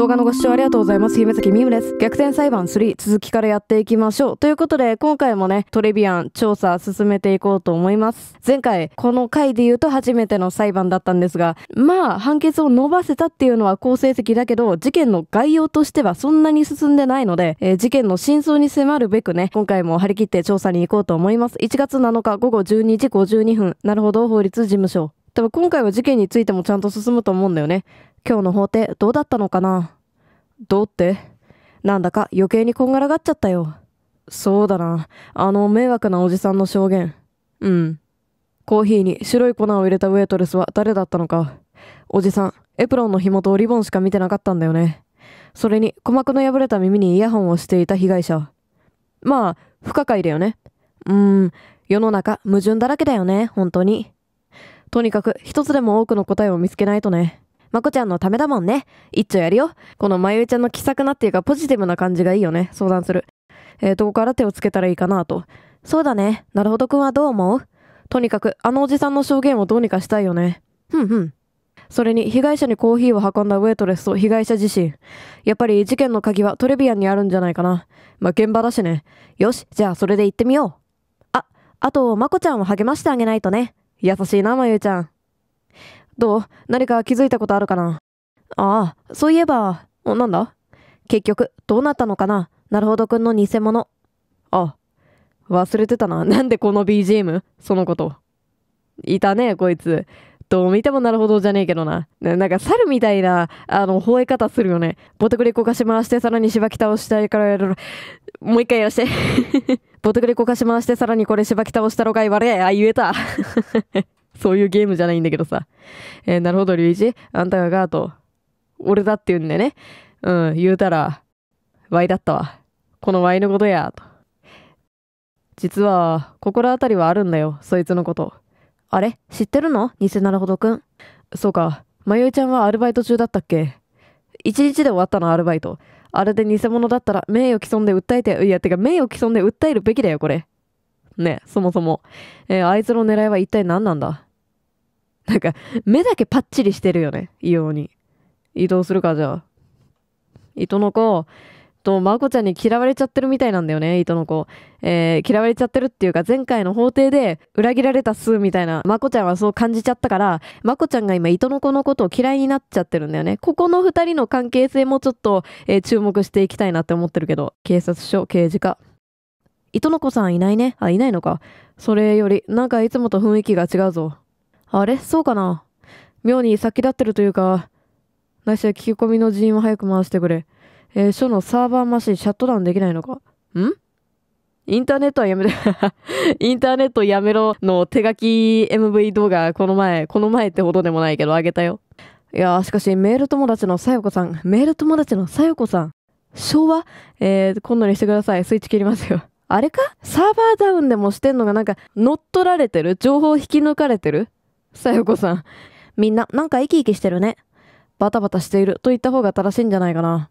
動画のご視聴ありがとうございます。姫崎美夢です。逆転裁判3、続きからやっていきましょう。ということで、今回もね、トレビアン調査進めていこうと思います。前回、この回で言うと初めての裁判だったんですが、まあ、判決を伸ばせたっていうのは好成績だけど、事件の概要としてはそんなに進んでないので、えー、事件の真相に迫るべくね、今回も張り切って調査に行こうと思います。1月7日午後12時52分、なるほど、法律事務所。多分今回は事件についてもちゃんと進むと思うんだよね。今日の法廷どうだったのかなどうってなんだか余計にこんがらがっちゃったよ。そうだな。あの迷惑なおじさんの証言。うん。コーヒーに白い粉を入れたウェイトレスは誰だったのか。おじさん、エプロンの紐とリボンしか見てなかったんだよね。それに鼓膜の破れた耳にイヤホンをしていた被害者。まあ、不可解だよね。うーん、世の中矛盾だらけだよね、本当に。とにかく一つでも多くの答えを見つけないとね。まこちゃんのためだもんね。いっちょやるよ。このまゆえちゃんの気さくなっていうかポジティブな感じがいいよね。相談する。えー、どこから手をつけたらいいかなと。そうだね。なるほどくんはどう思うとにかく、あのおじさんの証言をどうにかしたいよね。ふんふん。それに、被害者にコーヒーを運んだウェイトレスと被害者自身。やっぱり事件の鍵はトレビアンにあるんじゃないかな。まあ、現場だしね。よし、じゃあそれで行ってみよう。あ、あと、まこちゃんを励ましてあげないとね。優しいな、まゆちゃん。どう何か気づいたことあるかなああ、そういえば、お、なんだ結局、どうなったのかななるほどくんの偽物。あ、忘れてたな。なんでこの BGM? そのこと。いたね、こいつ。どう見てもなるほどじゃねえけどな。なんか猿みたいな、あの、吠え方するよね。ボトクリこかし回して、さらにしばき倒したいからやる。もう一回やらして。ボトクリこかし回して、さらにこれしばき倒したろがい悪い。あ、言えた。そういうゲームじゃないんだけどさ。えー、なるほど、龍一。あんたがガート、俺だって言うんでね。うん、言うたら、ワイだったわ。このワイのことや、と。実は、心当たりはあるんだよ、そいつのこと。あれ知ってるの偽なるほどくん。そうか、まゆいちゃんはアルバイト中だったっけ一日で終わったの、アルバイト。あれで偽物だったら名誉毀損で訴えて、いや、てか名誉毀損で訴えるべきだよ、これ。ね、そもそも。えー、あいつの狙いは一体何なんだなんか、目だけパッチリしてるよね。異様に。移動するか、じゃあ。糸の子、と、まこちゃんに嫌われちゃってるみたいなんだよね、糸の子。えー、嫌われちゃってるっていうか、前回の法廷で裏切られた数みたいな、まこちゃんはそう感じちゃったから、まこちゃんが今、糸の子のことを嫌いになっちゃってるんだよね。ここの二人の関係性もちょっと、えー、注目していきたいなって思ってるけど、警察署、刑事課。糸の子さんいないね。あ、いないのか。それより、なんかいつもと雰囲気が違うぞ。あれそうかな妙に先立ってるというか、ないしは聞き込みの人員を早く回してくれ。えー、書のサーバーマシンシャットダウンできないのかんインターネットはやめろ。インターネットやめろの手書き MV 動画、この前、この前ってほどでもないけど、あげたよ。いやしかし、メール友達のさよこさん、メール友達のさよこさん、昭和えー、今度にしてください。スイッチ切りますよ。あれかサーバーダウンでもしてんのがなんか乗っ取られてる情報引き抜かれてるさよこさん。みんな、なんか生き生きしてるね。バタバタしていると言った方が正しいんじゃないかな。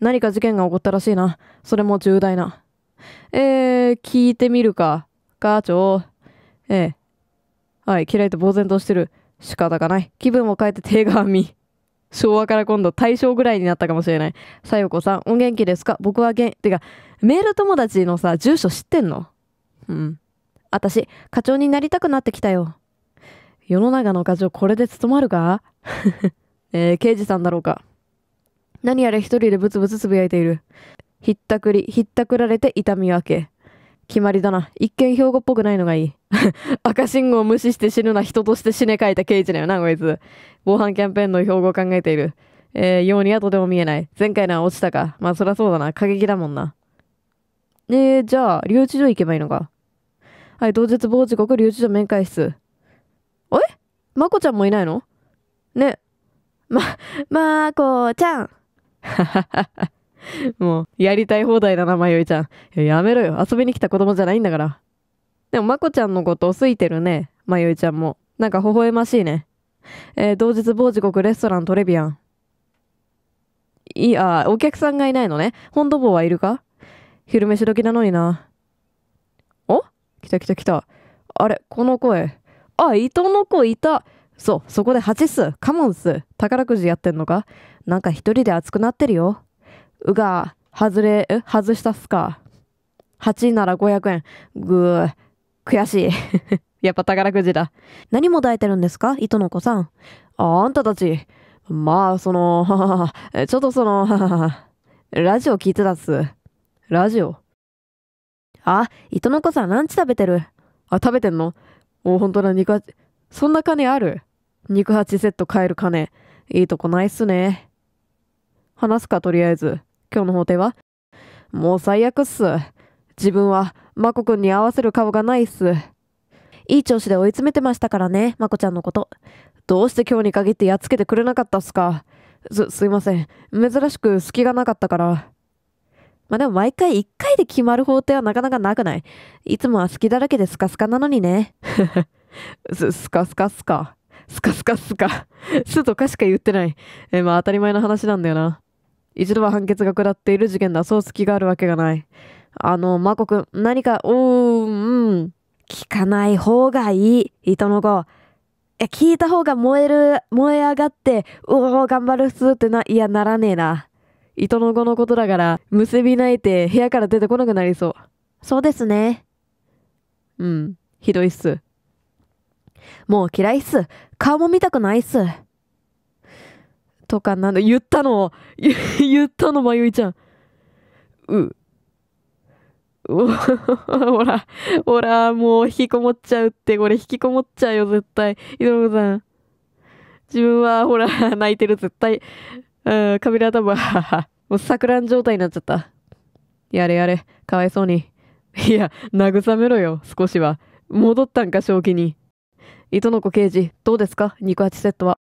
何か事件が起こったらしいな。それも重大な。えー、聞いてみるか。課長。ええ。はい、嫌いと呆然としてる。仕方がない。気分を変えて手紙。昭和から今度大正ぐらいになったかもしれない。さよこさん、お元気ですか僕は元、てか、メール友達のさ、住所知ってんのうん。私、課長になりたくなってきたよ。世の中の課長これで務まるか えー、刑事さんだろうか。何やら一人でブツブツつぶやいている。ひったくり、ひったくられて痛み分け。決まりだな。一見兵庫っぽくないのがいい。赤信号を無視して死ぬな、人として死ね書いた刑事だよな、こいつ。防犯キャンペーンの標語を考えている。えー、ようにはとても見えない。前回のは落ちたか。まあそりゃそうだな。過激だもんな。えー、じゃあ、留置所行けばいいのか。はい、同日某時刻留置所面会室。おいまこちゃんもいないのね。ま、まこちゃん。もう、やりたい放題だな、まよいちゃん。ややめろよ。遊びに来た子供じゃないんだから。でも、まこちゃんのこと好いてるね。まよいちゃんも。なんか微笑ましいね。えー、同日某時刻レストラントレビアン。いや、お客さんがいないのね。本土坊はいるか昼飯時なのにな。お来た来た来た。あれ、この声。あ、糸の子いた。そう、そこで8っす。カモンっす。宝くじやってんのかなんか一人で熱くなってるよ。うが、外れ、え、外したっすか。8なら500円。ぐー、悔しい。やっぱ宝くじだ。何も抱いてるんですか糸の子さん。ああんたたち。まあ、その、ははは、ちょっとその、ははは、ラジオ聞いてたっす。ラジオ。あ、糸の子さんランチ食べてる。あ、食べてんのお、本当だ、肉八。そんな金ある肉八セット買える金。いいとこないっすね。話すか、とりあえず。今日の法廷はもう最悪っす。自分は、まこくんに合わせる顔がないっす。いい調子で追い詰めてましたからね、まこちゃんのこと。どうして今日に限ってやっつけてくれなかったっすかす、すいません。珍しく隙がなかったから。まあでも毎回一回で決まる法廷はなかなかなくないいつもは好きだらけでスカスカなのにね。す、スカスカスカ。スカスカスカ。すとかしか言ってない。えー、まあ当たり前の話なんだよな。一度は判決が下っている事件だ。そう隙があるわけがない。あの、マコん、何か、うー、うん。聞かない方がいい。糸の子。いや、聞いた方が燃える、燃え上がって、うおー、頑張るっすってな、いや、ならねえな。糸の子のことだから、結び泣いて部屋から出てこなくなりそう。そうですね。うん、ひどいっす。もう嫌いっす。顔も見たくないっす。とかなんだ、言ったの、言ったの、まゆいちゃん。う。ほら、ほら、もう引きこもっちゃうって、これ引きこもっちゃうよ、絶対。井戸こさん。自分は、ほら、泣いてる、絶対。うん、カ頭、もう錯ん状態になっちゃった。やれやれ、かわいそうに。いや、慰めろよ、少しは。戻ったんか、正気に。糸の子刑事、どうですか肉八セットは。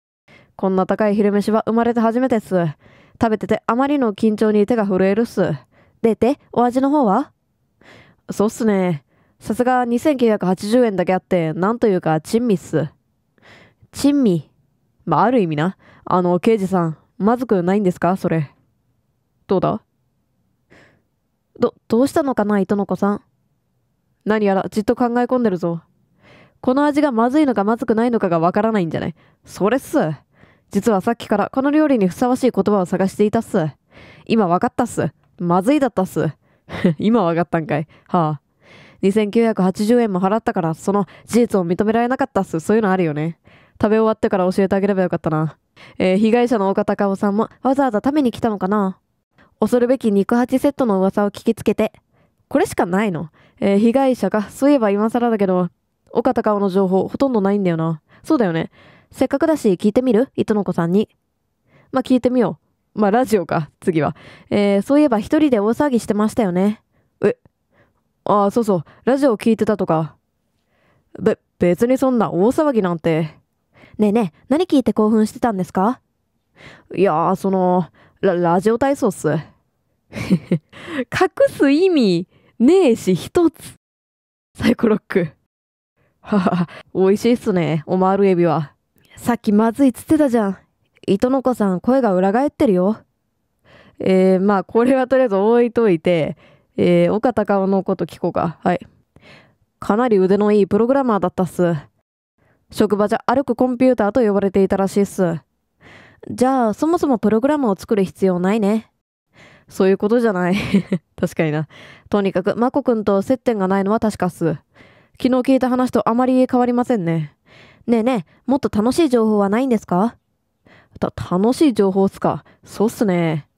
こんな高い昼飯は生まれて初めてっす。食べててあまりの緊張に手が震えるっす。でて、お味の方はそうっすね。さすが2980円だけあって、なんというか、珍味っす。珍味。まあ、ある意味な。あの、刑事さん、まずくないんですかそれ。どうだど、どうしたのかな糸の子さん。何やらじっと考え込んでるぞ。この味がまずいのかまずくないのかがわからないんじゃないそれっす。実はさっきからこの料理にふさわしい言葉を探していたっす。今わかったっす。まずいだったっす。今わかったんかい。はあ。2980円も払ったから、その事実を認められなかったっす。そういうのあるよね。食べ終わってから教えてあげればよかったな。えー、被害者の岡隆夫さんもわざわざ食べに来たのかな恐るべき肉八セットの噂を聞きつけて。これしかないの。えー、被害者が、そういえば今更だけど、岡隆夫の情報ほとんどないんだよな。そうだよね。せっかくだし聞いてみる糸の子さんに。まあ、聞いてみよう。まあ、ラジオか、次は。えー、そういえば一人で大騒ぎしてましたよね。え、ああ、そうそう、ラジオ聞いてたとか。べ、別にそんな大騒ぎなんて。ねえねえ、何聞いて興奮してたんですかいやー、その、ラ、ラジオ体操っす。隠す意味、ねえし、一つ。サイコロック。はは、美味しいっすね、オマールエビは。さっきまずいっつってたじゃん。糸の子さん、声が裏返ってるよ。えー、まあ、これはとりあえず置いといて、えー、岡隆夫のこと聞こうか。はい。かなり腕のいいプログラマーだったっす。職場じゃ歩くコンピューターと呼ばれていたらしいっす。じゃあ、そもそもプログラムを作る必要ないね。そういうことじゃない 確かにな。とにかく、マコくんと接点がないのは確かっす。昨日聞いた話とあまり変わりませんね。ねえねえ、もっと楽しい情報はないんですかた、楽しい情報っすか。そうっすね。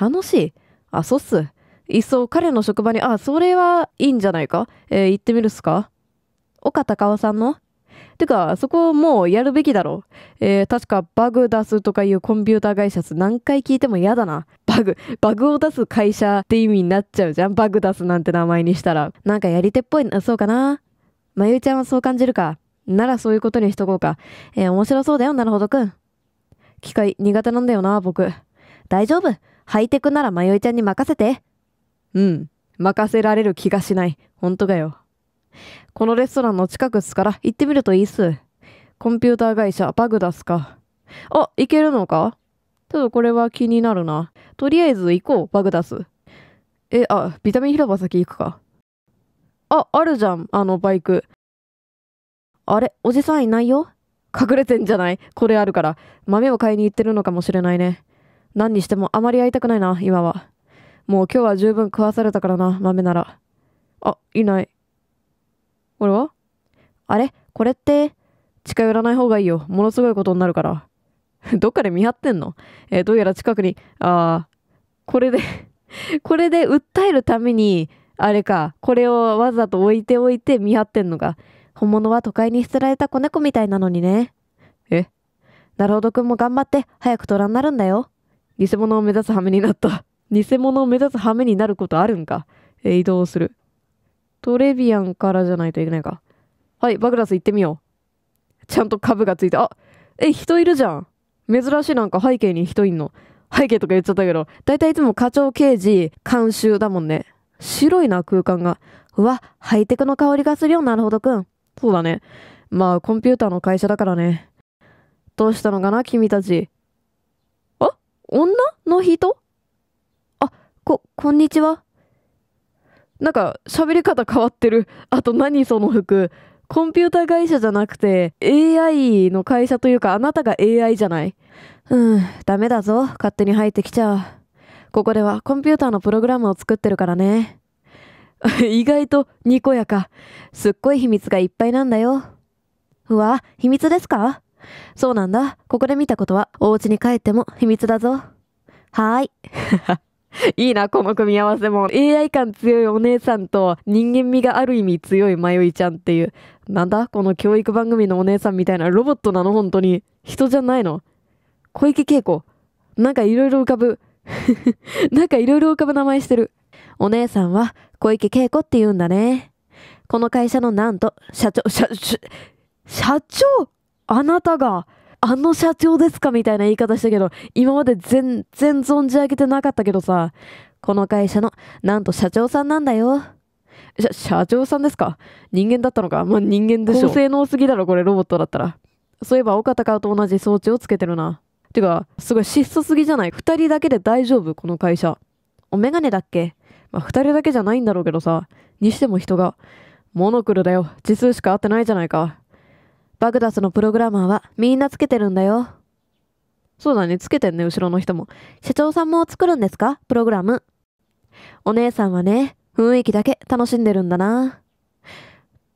楽しいあ、そうっす。いっそ彼の職場に、あ、それはいいんじゃないかえー、行ってみるっすか岡隆夫さんのてか、そこもうやるべきだろ。えー、確かバグ出すとかいうコンピューター会社何回聞いても嫌だな。バグ、バグを出す会社って意味になっちゃうじゃん。バグ出すなんて名前にしたら。なんかやり手っぽいな、そうかな。まゆいちゃんはそう感じるか。ならそういうことにしとこうか。えー、面白そうだよ、なるほどくん。機械苦手なんだよな、僕。大丈夫。ハイテクならまゆいちゃんに任せて。うん。任せられる気がしない。ほんとかよ。このレストランの近くっすから、行ってみるといいっす。コンピューター会社、バグダスか。あ、行けるのかちょっとこれは気になるな。とりあえず行こう、バグダス。え、あ、ビタミン広場先行くか。あ、あるじゃん、あのバイク。あれ、おじさんいないよ隠れてんじゃないこれあるから。豆を買いに行ってるのかもしれないね。何にしてもあまり会いたくないな、今は。もう今日は十分食わされたからな、豆なら。あ、いない。俺はあれこれって、近寄らない方がいいよ。ものすごいことになるから。どっかで見張ってんのえー、どうやら近くに、ああ、これで これで訴えるために、あれか、これをわざと置いておいて見張ってんのか。本物は都会に捨てられた子猫みたいなのにね。えなるほどくんも頑張って、早く虎になるんだよ。偽物を目指す羽目になった。偽物を目指す羽目になることあるんか。えー、移動する。トレビアンからじゃないといけないか。はい、バグラス行ってみよう。ちゃんと株がついて、あえ、人いるじゃん。珍しいなんか背景に人いんの。背景とか言っちゃったけど、だいたいいつも課長刑事、監修だもんね。白いな、空間が。うわ、ハイテクの香りがするよ、なるほどくん。そうだね。まあ、コンピューターの会社だからね。どうしたのかな、君たち。あ女の人あ、こ、こんにちは。なんか喋り方変わってる。あと何その服。コンピューター会社じゃなくて AI の会社というかあなたが AI じゃない。うん、ダメだぞ。勝手に入ってきちゃう。ここではコンピューターのプログラムを作ってるからね。意外とにこやか。すっごい秘密がいっぱいなんだよ。うわ、秘密ですかそうなんだ。ここで見たことはお家に帰っても秘密だぞ。はーい。いいな、この組み合わせも。AI 感強いお姉さんと人間味がある意味強い迷いちゃんっていう。なんだこの教育番組のお姉さんみたいなロボットなの本当に。人じゃないの小池恵子。なんかいろいろ浮かぶ。なんかいろいろ浮かぶ名前してる。お姉さんは小池恵子って言うんだね。この会社のなんと、社長、社、社長あなたがあの社長ですかみたいな言い方したけど、今まで全然存じ上げてなかったけどさ、この会社の、なんと社長さんなんだよ。社、社長さんですか人間だったのかまあ、人間でしょ。高性能すぎだろ、これ、ロボットだったら。そういえば、岡田かと同じ装置をつけてるな。てか、すごい質素すぎじゃない二人だけで大丈夫この会社。お眼鏡だっけまあ、二人だけじゃないんだろうけどさ。にしても人が、モノクルだよ。字数しか合ってないじゃないか。バグダスのプログラマーはみんなつけてるんだよ。そうだね、つけてんね、後ろの人も。社長さんも作るんですかプログラム。お姉さんはね、雰囲気だけ楽しんでるんだな。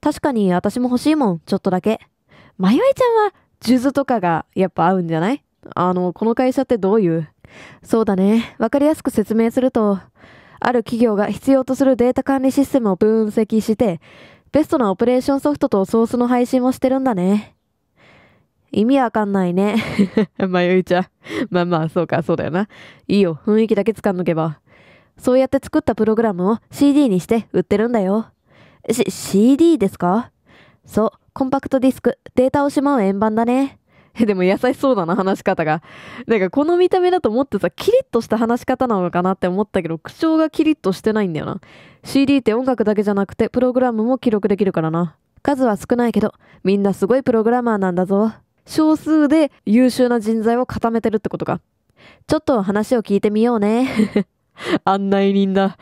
確かに私も欲しいもん、ちょっとだけ。迷いちゃんは、数珠とかがやっぱ合うんじゃないあの、この会社ってどういうそうだね。わかりやすく説明すると、ある企業が必要とするデータ管理システムを分析して、ベストなオペレーションソフトとソースの配信もしてるんだね。意味わかんないね。まゆいちゃん。まあまあ、そうか、そうだよな。いいよ、雰囲気だけ掴んどけば。そうやって作ったプログラムを CD にして売ってるんだよ。し、CD ですかそう、コンパクトディスク、データをしまう円盤だね。でも優しそうだな、話し方が。なんかこの見た目だと思ってさ、キリッとした話し方なのかなって思ったけど、口調がキリッとしてないんだよな。CD って音楽だけじゃなくて、プログラムも記録できるからな。数は少ないけど、みんなすごいプログラマーなんだぞ。少数で優秀な人材を固めてるってことか。ちょっと話を聞いてみようね。案内人だ。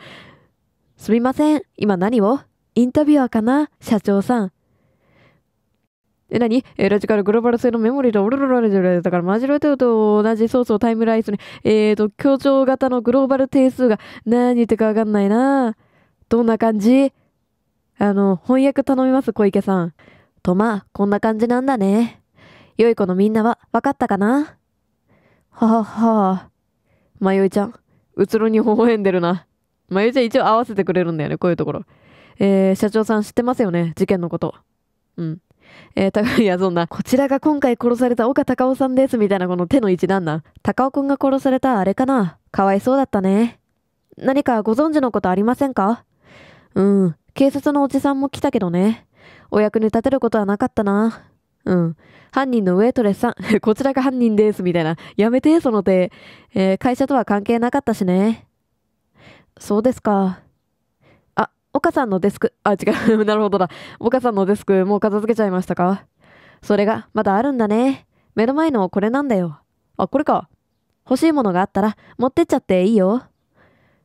すみません。今何をインタビュアーかな社長さん。え、なにえラジカルグローバル製のメモリーとオルロロロロロだから、マジロテオと同じソースをタイムライスに、えーと、協調型のグローバル定数が何言ってかわかんないなどんな感じあの、翻訳頼みます、小池さん。とまあ、こんな感じなんだね。良い子のみんなは分かったかなははは。まよいちゃん、うつろに微笑んでるな。まよいちゃん一応合わせてくれるんだよね、こういうところ。えー、社長さん知ってますよね、事件のこと。うん。えー、た いや、そんな、こちらが今回殺された岡隆夫さんです、みたいなこの手の位置なん尾隆夫くんが殺されたあれかな。かわいそうだったね。何かご存知のことありませんかうん。警察のおじさんも来たけどね。お役に立てることはなかったな。うん。犯人のウェイトレスさん、こちらが犯人です、みたいな。やめて、その手。えー、会社とは関係なかったしね。そうですか。岡さんのデスク、あ、違う、なるほどだ。岡さんのデスク、もう片付けちゃいましたかそれが、まだあるんだね。目の前のこれなんだよ。あ、これか。欲しいものがあったら、持ってっちゃっていいよ。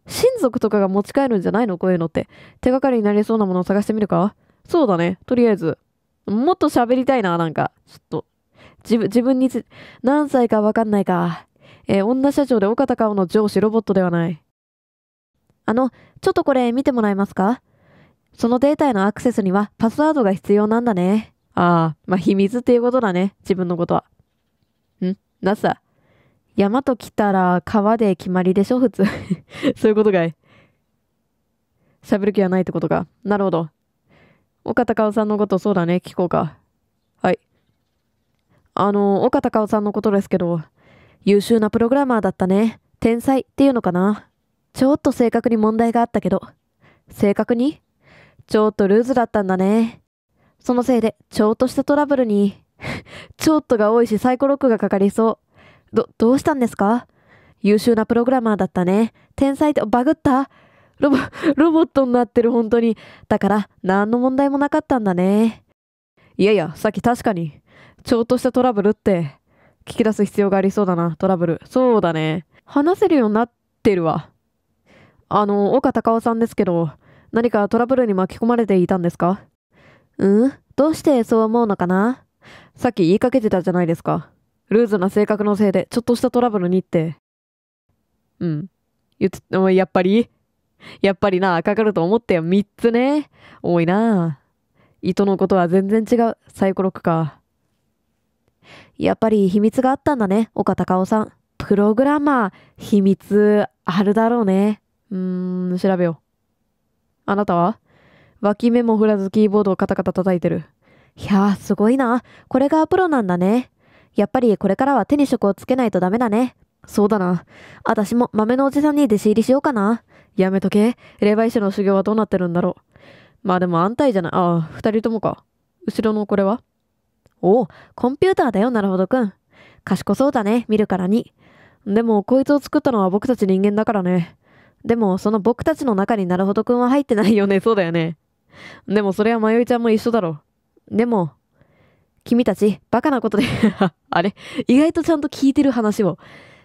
親族とかが持ち帰るんじゃないのこういうのって。手がかりになりそうなものを探してみるかそうだね。とりあえず。もっと喋りたいな、なんか。ちょっと。自分、自分に何歳かわかんないか。えー、女社長で岡田顔の上司ロボットではない。あの、ちょっとこれ見てもらえますかそのデータへのアクセスにはパスワードが必要なんだね。ああ、まあ、秘密っていうことだね。自分のことは。んなさ。山と来たら川で決まりでしょ普通。そういうことかい。喋る気はないってことか。なるほど。岡隆夫さんのことそうだね。聞こうか。はい。あの、岡隆夫さんのことですけど、優秀なプログラマーだったね。天才っていうのかな。ちょっと性格に問題があったけど、正確にちょっとルーズだったんだね。そのせいで、ちょっとしたトラブルに、ちょっとが多いしサイコロックがかかりそう。ど、どうしたんですか優秀なプログラマーだったね。天才って、バグったロボ、ロボットになってる本当に。だから、何の問題もなかったんだね。いやいや、さっき確かに、ちょっとしたトラブルって、聞き出す必要がありそうだな、トラブル。そうだね。話せるようになってるわ。あの、岡高尾さんですけど、何かトラブルに巻き込まれていたんですかうんどうしてそう思うのかなさっき言いかけてたじゃないですか。ルーズな性格のせいで、ちょっとしたトラブルにって。うん。言って、やっぱりやっぱりな、かかると思ってよ。3つね。多いな。糸のことは全然違う。サイコロックか。やっぱり秘密があったんだね、岡高尾さん。プログラマー、秘密あるだろうね。うーん、調べよう。あなたは脇目も振らずキーボードをカタカタ叩いてる。いやー、すごいな。これがプロなんだね。やっぱりこれからは手に職をつけないとダメだね。そうだな。私も豆のおじさんに弟子入りしようかな。やめとけ。霊媒師の修行はどうなってるんだろう。まあでも安泰じゃない。ああ、二人ともか。後ろのこれはおお、コンピューターだよ、なるほどくん。賢そうだね、見るからに。でも、こいつを作ったのは僕たち人間だからね。でも、その僕たちの中になるほどくんは入ってないよね。そうだよね。でも、それはまよいちゃんも一緒だろ。でも、君たち、バカなことで あれ意外とちゃんと聞いてる話を。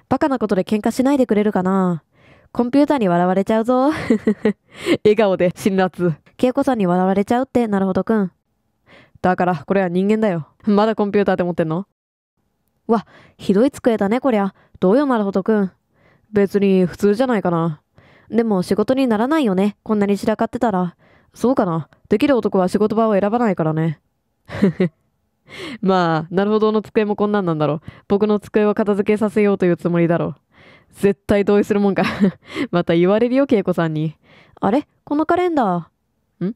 バカなことで喧嘩しないでくれるかなコンピューターに笑われちゃうぞ。笑顔で辛辣。恵子さんに笑われちゃうって、なるほどくん。だから、これは人間だよ。まだコンピューターって持ってんのわ、ひどい机だね、こりゃ。どうよ、なるほどくん。別に、普通じゃないかな。でも仕事にならないよね。こんなに散らかってたら。そうかな。できる男は仕事場を選ばないからね。まあ、なるほどの机もこんなんなんだろう。僕の机を片付けさせようというつもりだろう。絶対同意するもんか また言われるよ、恵子さんに。あれこのカレンダー。ん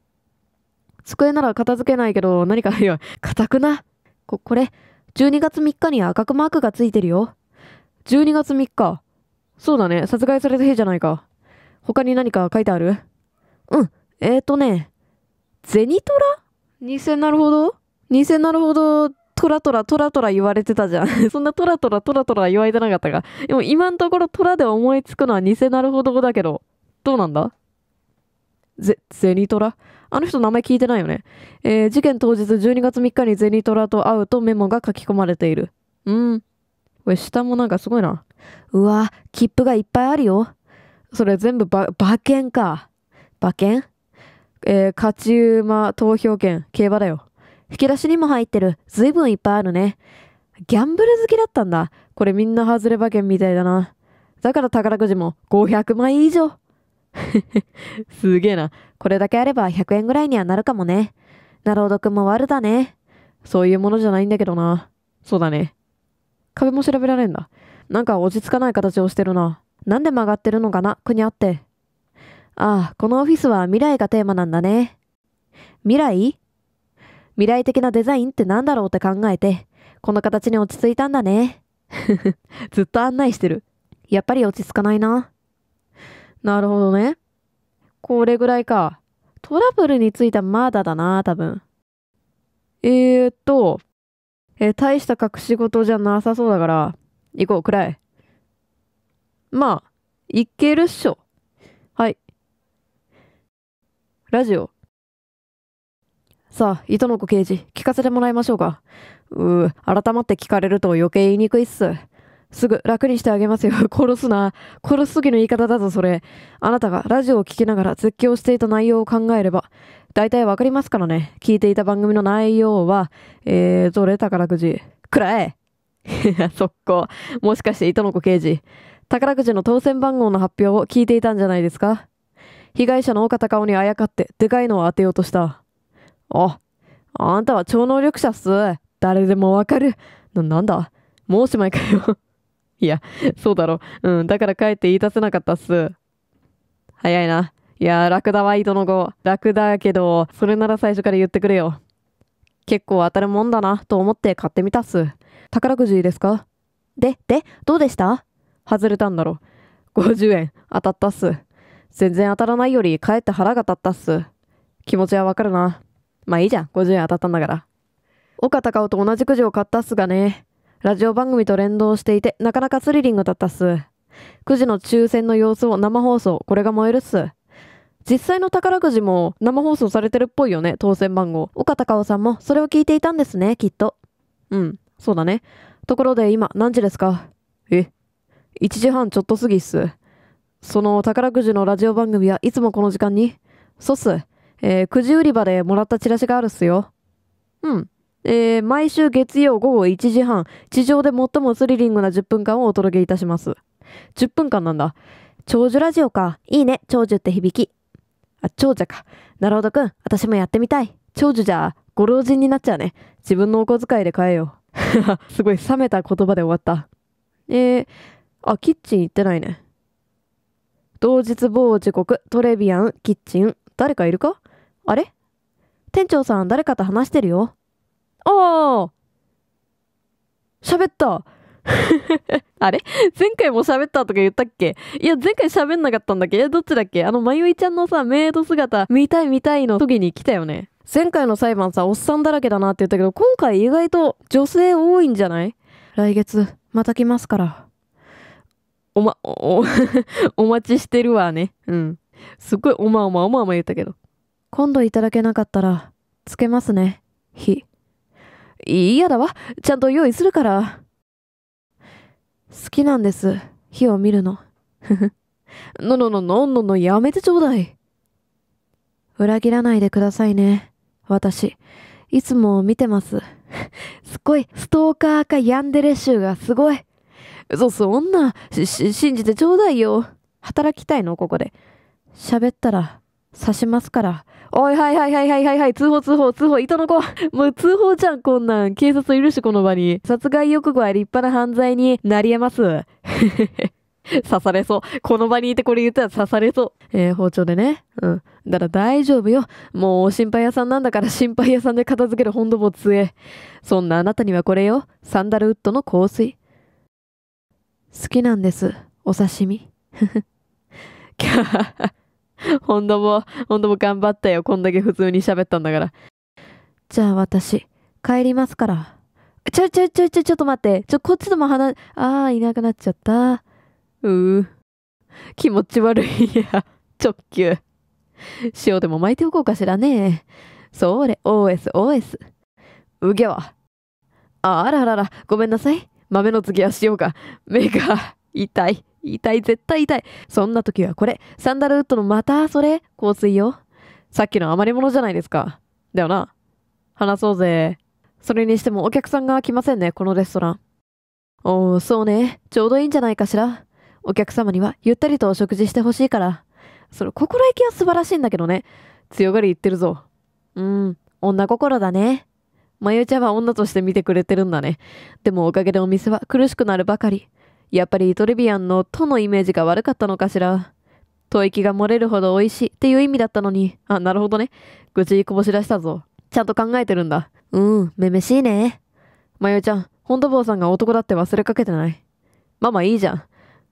机なら片付けないけど、何か、いや、硬くな。こ、これ、12月3日に赤くマークがついてるよ。12月3日。そうだね、殺害された日じゃないか。他に何か書いてあるうん。えっ、ー、とね、ゼニトラ偽なるほど偽なるほど、トラトラトラトラ言われてたじゃん。そんなトラトラトラトラ言われてなかったが。でも今んところトラで思いつくのは偽なるほどだけど、どうなんだゼ、ゼニトラあの人名前聞いてないよね。えー、事件当日12月3日にゼニトラと会うとメモが書き込まれている。うん。これ下もなんかすごいな。うわ、切符がいっぱいあるよ。それ全部馬券か。馬券えー、勝ち馬投票券、競馬だよ。引き出しにも入ってる。随分いっぱいあるね。ギャンブル好きだったんだ。これみんな外れ馬券みたいだな。だから宝くじも500枚以上。すげえな。これだけあれば100円ぐらいにはなるかもね。なるほどくんも悪だね。そういうものじゃないんだけどな。そうだね。壁も調べられんだ。なんか落ち着かない形をしてるな。なんで曲がってるのかな国にって。ああ、このオフィスは未来がテーマなんだね。未来未来的なデザインって何だろうって考えて、この形に落ち着いたんだね。ずっと案内してる。やっぱり落ち着かないな。なるほどね。これぐらいか。トラブルについてはまだだな、多分。えーっと、えー、大した隠し事じゃなさそうだから、行こう、くらい。まあ、いけるっしょ。はい。ラジオ。さあ、糸の子刑事、聞かせてもらいましょうか。うー、改まって聞かれると余計言いにくいっす。すぐ楽にしてあげますよ。殺すな。殺す時の言い方だぞ、それ。あなたがラジオを聞きながら絶叫していた内容を考えれば、大体わかりますからね。聞いていた番組の内容は、えーどれタからくじ。くらえ速攻。もしかして糸の子刑事。宝くじの当選番号の発表を聞いていたんじゃないですか被害者の岡隆夫にあやかってでかいのを当てようとした。あ、あんたは超能力者っす。誰でもわかる。な、なんだもうおしまいかよ いや、そうだろ。うん、だから帰って言い出せなかったっす。早いな。いやラクダワイの子。楽だけど、それなら最初から言ってくれよ。結構当たるもんだな、と思って買ってみたっす。宝くじですかで、で、どうでした外れたんだろ。50円、当たったっす。全然当たらないより、かえって腹が立ったっす。気持ちはわかるな。まあいいじゃん、50円当たったんだから。岡高夫と同じくじを買ったっすがね。ラジオ番組と連動していて、なかなかスリリングだったっす。くじの抽選の様子を生放送、これが燃えるっす。実際の宝くじも生放送されてるっぽいよね、当選番号。岡高夫さんもそれを聞いていたんですね、きっと。うん、そうだね。ところで今、何時ですかえ、1時半ちょっと過ぎっす。その宝くじのラジオ番組はいつもこの時間にそうっす。えー、くじ売り場でもらったチラシがあるっすよ。うん。えー、毎週月曜午後1時半、地上で最もスリリングな10分間をお届けいたします。10分間なんだ。長寿ラジオか。いいね、長寿って響き。あ、長者か。なるほどくん、私もやってみたい。長寿じゃ、ご老人になっちゃうね。自分のお小遣いで買えよ。すごい冷めた言葉で終わった。えー、あ、キッチン行ってないね。同日某時刻、トレビアン、キッチン。誰かいるかあれ店長さん、誰かと話してるよ。ああ喋った あれ前回も喋ったとか言ったっけいや、前回喋んなかったんだっけどっちだっけあの、まゆいちゃんのさ、メイド姿、見たい見たいの時に来たよね。前回の裁判さ、おっさんだらけだなって言ったけど、今回意外と女性多いんじゃない来月、また来ますから。おま、お、お待ちしてるわね。うん。すっごいおまおまおまおま言ったけど。今度いただけなかったら、つけますね。火。嫌だわ。ちゃんと用意するから。好きなんです。火を見るの。ののののののやめてちょうだい。裏切らないでくださいね。私、いつも見てます。すっごい、ストーカーかヤンデレ臭がすごい。そ、そんな、し、信じてちょうだいよ。働きたいのここで。喋ったら、刺しますから。おい、はいはいはいはいはいはい、通報通報通報、糸の子 もう通報じゃん、こんなん。警察許しこの場に。殺害欲語は立派な犯罪になり得ます。刺されそう。この場にいてこれ言ったら刺されそう。えー、包丁でね。うん。だから大丈夫よ。もう心配屋さんなんだから心配屋さんで片付ける本土も杖。え。そんなあなたにはこれよ。サンダルウッドの香水。好きなんです。お刺身。きゃほんども、ほんども頑張ったよ。こんだけ普通に喋ったんだから。じゃあ私、帰りますから。ちょちょちょちょ、ちょっと待って。ちょ、こっちとも話、ああ、いなくなっちゃった。うー。気持ち悪いいや。直球。塩でも巻いておこうかしらね。それ、OS、OS。うげわ。あららら、ごめんなさい。豆の次はしようか。目が痛い。痛い、絶対痛い。そんな時はこれ。サンダルウッドのまたそれ香水よ。さっきの余り物じゃないですか。だよな。話そうぜ。それにしてもお客さんが来ませんね、このレストラン。おお、そうね。ちょうどいいんじゃないかしら。お客様にはゆったりとお食事してほしいから。その心意気は素晴らしいんだけどね。強がり言ってるぞ。うん、女心だね。まゆちゃんは女として見てくれてるんだね。でもおかげでお店は苦しくなるばかり。やっぱりトリビアンのとのイメージが悪かったのかしら。吐息が漏れるほど美味しいっていう意味だったのに。あ、なるほどね。愚痴こぼし出したぞ。ちゃんと考えてるんだ。うん、めめしいね。まゆちゃん、本当坊さんが男だって忘れかけてない。ママいいじゃん。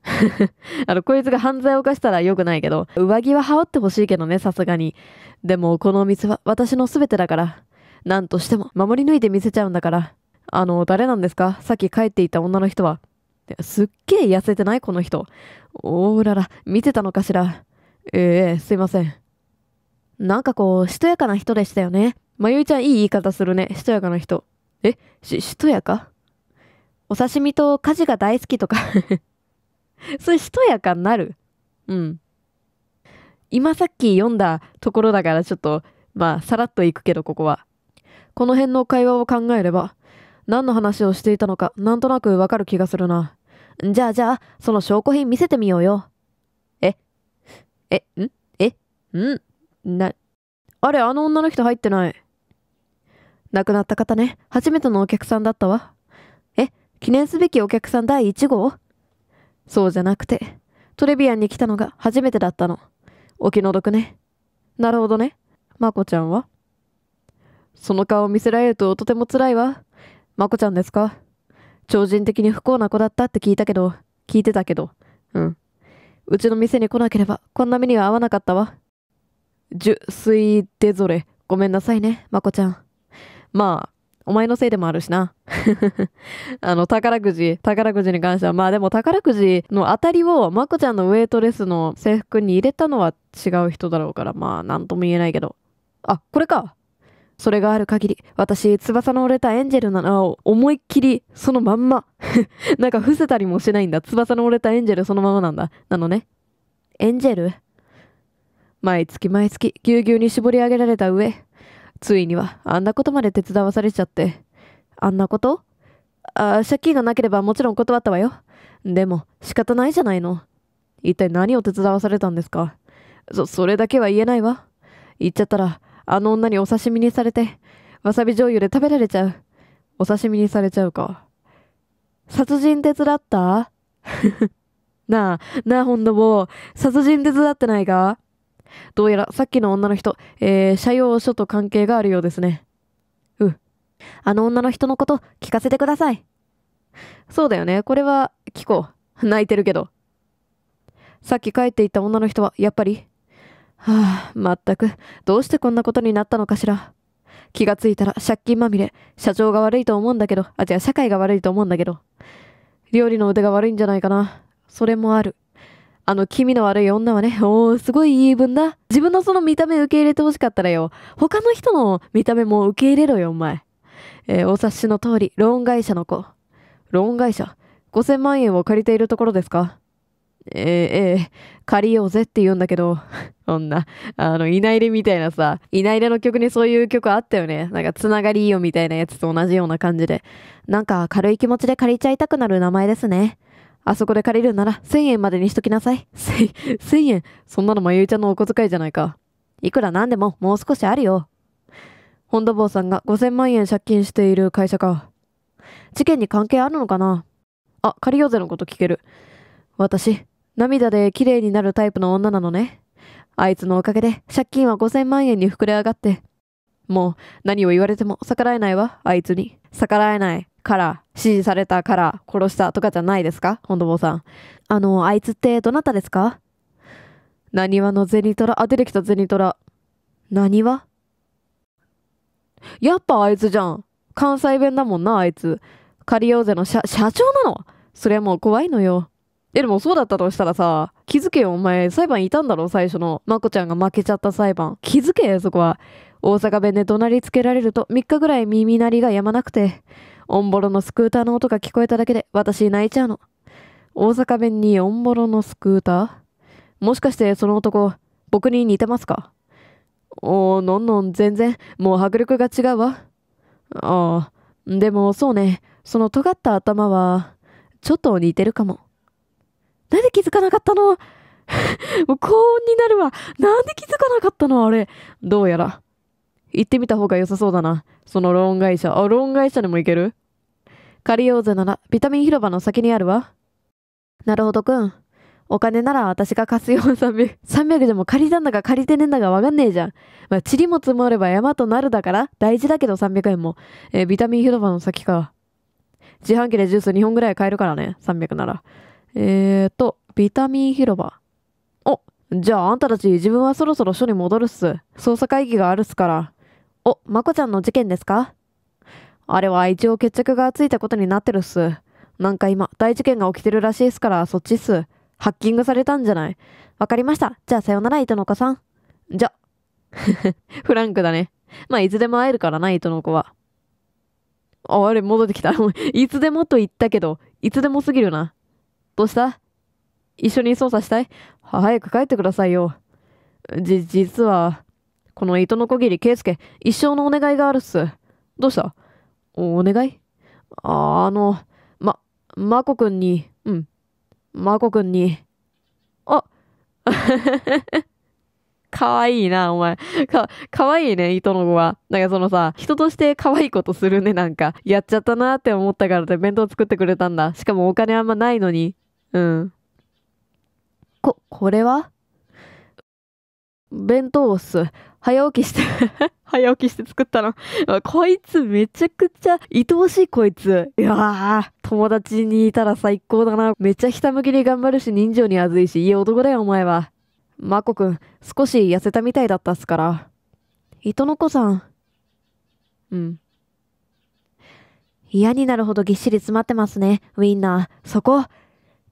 あの、こいつが犯罪を犯したら良くないけど、上着は羽織ってほしいけどね、さすがに。でも、このお店は私の全てだから。何としても守り抜いてみせちゃうんだから。あの、誰なんですかさっき帰っていた女の人は。すっげえ痩せてないこの人。おーらら、見てたのかしら。ええー、すいません。なんかこう、しとやかな人でしたよね。まゆいちゃんいい言い方するね。しとやかな人。え、し、しとやかお刺身と家事が大好きとか それしとやかになる。うん。今さっき読んだところだからちょっと、まあ、さらっといくけど、ここは。この辺の会話を考えれば、何の話をしていたのかなんとなくわかる気がするな。じゃあじゃあ、その証拠品見せてみようよ。ええ、んえんな、あれ、あの女の人入ってない。亡くなった方ね、初めてのお客さんだったわ。え、記念すべきお客さん第1号そうじゃなくて、トレビアンに来たのが初めてだったの。お気の毒ね。なるほどね。まこちゃんはその顔を見せられるととても辛いわ。まこちゃんですか超人的に不幸な子だったって聞いたけど、聞いてたけど、うん。うちの店に来なければ、こんな目には合わなかったわ。じゅ、すいでぞれ。ごめんなさいね、まこちゃん。まあ、お前のせいでもあるしな。あの、宝くじ、宝くじに関しては、まあでも宝くじの当たりを、まこちゃんのウェイトレスの制服に入れたのは違う人だろうから、まあ、なんとも言えないけど。あ、これか。それがある限り、私、翼の折れたエンジェルのを思いっきりそのまんま。なんか伏せたりもしないんだ。翼の折れたエンジェルそのままなんだ。なのね。エンジェル毎月毎月、ぎゅうぎゅうに絞り上げられた上、ついにはあんなことまで手伝わされちゃって。あんなことあ、借金がなければもちろん断ったわよ。でも、仕方ないじゃないの。一体何を手伝わされたんですかそ、それだけは言えないわ。言っちゃったら、あの女にお刺身にされて、わさび醤油で食べられちゃう。お刺身にされちゃうか。殺人手伝った なあ、なあ、ほんのぼ殺人手伝ってないかどうやらさっきの女の人、えー、社用書と関係があるようですね。うん。あの女の人のこと聞かせてください。そうだよね。これは、聞こう。泣いてるけど。さっき帰っていった女の人は、やっぱり、はあ、まったく、どうしてこんなことになったのかしら。気がついたら借金まみれ。社長が悪いと思うんだけど、あ、違う、社会が悪いと思うんだけど。料理の腕が悪いんじゃないかな。それもある。あの、気味の悪い女はね、おー、すごい言い分だ。自分のその見た目受け入れてほしかったらよ。他の人の見た目も受け入れろよ、お前。えー、お察しの通り、ローン会社の子。ローン会社 ?5000 万円を借りているところですかえー、えー、借りようぜって言うんだけど、女、あの、いないれみたいなさ、いないれの曲にそういう曲あったよね。なんか、つながりいいよみたいなやつと同じような感じで。なんか、軽い気持ちで借りちゃいたくなる名前ですね。あそこで借りるなら、1000円までにしときなさい。1千円そんなのまゆいちゃんのお小遣いじゃないか。いくらなんでも、もう少しあるよ。本田坊さんが5000万円借金している会社か。事件に関係あるのかなあ、借りようぜのこと聞ける。私、涙で綺麗になるタイプの女なのね。あいつのおかげで借金は5000万円に膨れ上がって。もう何を言われても逆らえないわ、あいつに。逆らえないから、指示されたから、殺したとかじゃないですか本坊さん。あの、あいつってどなたですか何話のゼニトラ、あ、出てきたゼニトラ。何話やっぱあいつじゃん。関西弁だもんな、あいつ。借りようぜの社、社長なのそりゃもう怖いのよ。え、でもそうだったとしたらさ、気づけよ、お前、裁判いたんだろ、最初の。まこちゃんが負けちゃった裁判。気づけよ、そこは。大阪弁で怒鳴りつけられると、3日ぐらい耳鳴りが止まなくて、オンボロのスクーターの音が聞こえただけで、私泣いちゃうの。大阪弁にオンボロのスクーターもしかしてその男、僕に似てますかおー、のんのん、全然、もう迫力が違うわ。ああ、でもそうね、その尖った頭は、ちょっと似てるかも。なんで気づかなかったの もう高音になるわ。なんで気づかなかったのあれ。どうやら。行ってみた方が良さそうだな。そのローン会社。あ、ローン会社でも行ける借りようぜなら、ビタミン広場の先にあるわ。なるほどくん。お金なら私が貸すよ。300。300でも借りたんだか借りてねえんだかわかんねえじゃん。まあ、塵も積もれば山となるだから、大事だけど300円も。えー、ビタミン広場の先か。自販機でジュース2本ぐらい買えるからね。300なら。えーと、ビタミン広場。お、じゃああんたたち自分はそろそろ署に戻るっす。捜査会議があるっすから。お、まこちゃんの事件ですかあれは一応決着がついたことになってるっす。なんか今、大事件が起きてるらしいっすから、そっちっす。ハッキングされたんじゃないわかりました。じゃあさよなら、糸の子さん。じゃ。フランクだね。まあ、いつでも会えるからな、糸の子は。あ、あれ、戻ってきた。いつでもと言ったけど、いつでもすぎるな。どうした一緒に捜査したい早く帰ってくださいよ。じ、実は、この糸のこぎり圭介、一生のお願いがあるっす。どうしたお願いあ、あの、ま、マコくんに、うん。マコくんに、あ かわいいな、お前。か、かわいいね、糸の子は。なんかそのさ、人としてかわいいことするね、なんか。やっちゃったなって思ったからで弁当作ってくれたんだ。しかもお金あんまないのに。うん。こ、これは弁当っす。早起きして 早起きして作ったのこいつめちゃくちゃ愛おしいこいつ。いや友達にいたら最高だな。めっちゃひたむきに頑張るし人情にあずいし、いい男だよお前は。まこくん、少し痩せたみたいだったっすから。糸の子さん。うん。嫌になるほどぎっしり詰まってますね、ウィンナー。そこ、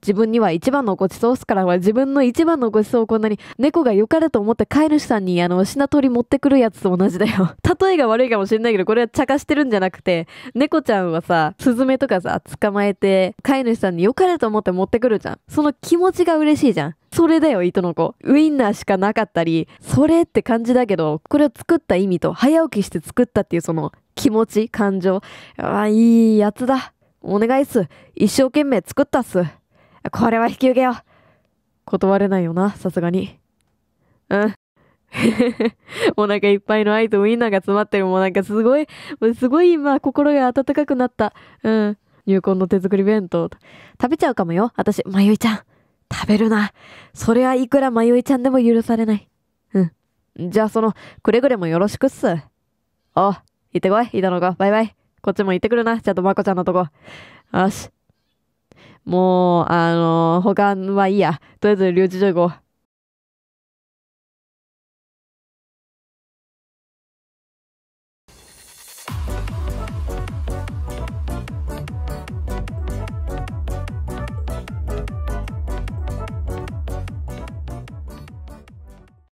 自分には一番のごちそうすからは自分の一番のごちそうをこんなに猫が良かれと思って飼い主さんにあの品取り持ってくるやつと同じだよ 例えが悪いかもしれないけどこれは茶化してるんじゃなくて猫ちゃんはさスズメとかさ捕まえて飼い主さんに良かれと思って持ってくるじゃんその気持ちが嬉しいじゃんそれだよ、糸の子。ウインナーしかなかったり、それって感じだけど、これを作った意味と、早起きして作ったっていうその気持ち、感情。ああ、いいやつだ。お願いっす。一生懸命作ったっす。これは引き受けよう。断れないよな、さすがに。うん。お腹いっぱいの愛とウインナーが詰まってるもうなんかすごい、すごい今心が温かくなった。うん。入魂の手作り弁当。食べちゃうかもよ、私。まゆいちゃん。食べるな。それはいくらまゆいちゃんでも許されない。うん。じゃあその、くれぐれもよろしくっす。おう、行ってこい、いたのか。バイバイ。こっちも行ってくるな。ちゃんとまこちゃんのとこ。よし。もう、あのー、保管はいいや。とりあえず留置所行こう。